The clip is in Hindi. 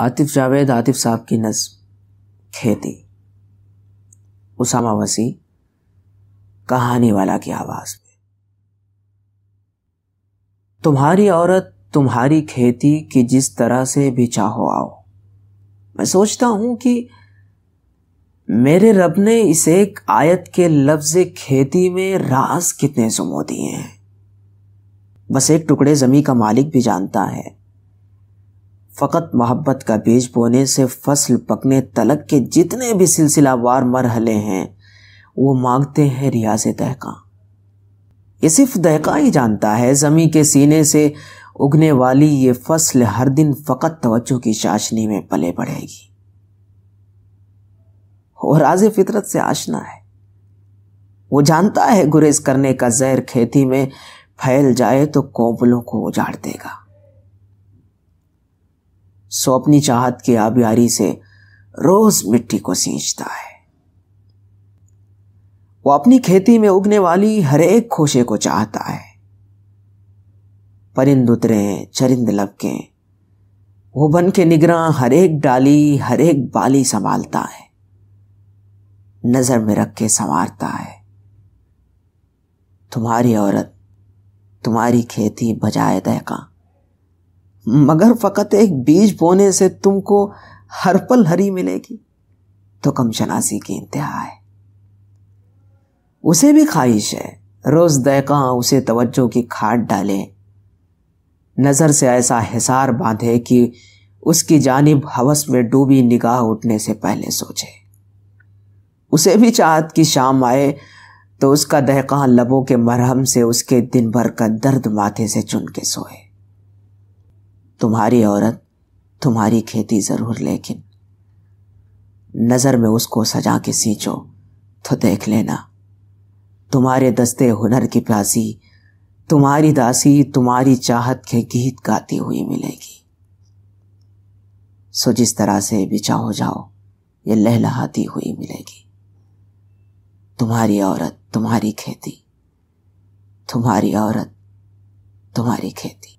आतिफ जावेद आतिफ साहब की नज्म खेती उसामा वसी कहानी वाला की आवाज में तुम्हारी औरत तुम्हारी खेती की जिस तरह से भी चाहो आओ मैं सोचता हूं कि मेरे रब ने इस एक आयत के लफ्ज खेती में रास कितने सुमो दिए हैं बस एक टुकड़े जमी का मालिक भी जानता है फ़कत मोहब्बत का बीज बोने से फसल पकने तलक के जितने भी सिलसिलावार मरहले हैं वो मांगते हैं रियाज दहका ये सिर्फ दहका ही जानता है ज़मी के सीने से उगने वाली ये फसल हर दिन फ़कत तवज्जो की चाशनी में पले बढ़ेगी वो राज फितरत से आशना है वो जानता है गुरेज करने का जहर खेती में फैल जाए तो कोबलों को उजाड़ देगा सो अपनी चाहत की आबियारी से रोज मिट्टी को सींचता है वो अपनी खेती में उगने वाली हर एक खोशे को चाहता है परिंद उतरे चरिंद लपके वो बन के निगरा हर एक डाली हर एक बाली संभालता है नजर में रख के संवारता है तुम्हारी औरत तुम्हारी खेती बजाय दहका मगर फ़कत एक बीज बोने से तुमको हर पल हरी मिलेगी तो कम शनासी की इंतहा है उसे भी ख्वाहिश है रोज़ दैका उसे तवज्जो की खाट डाले नज़र से ऐसा हिसार बांधे कि उसकी जानब हवस में डूबी निगाह उठने से पहले सोचे उसे भी चाहत की शाम आए तो उसका दहका लबों के मरहम से उसके दिन भर का दर्द माथे से चुन के सोए तुम्हारी औरत तुम्हारी खेती ज़रूर लेकिन नज़र में उसको सजा के सींचो तो देख लेना तुम्हारे दस्ते हुनर की प्यासी तुम्हारी दासी तुम्हारी चाहत के गीत गाती हुई मिलेगी सो जिस तरह से बिछा हो जाओ ये लहलहाती हुई मिलेगी तुम्हारी औरत तुम्हारी खेती तुम्हारी औरत तुम्हारी खेती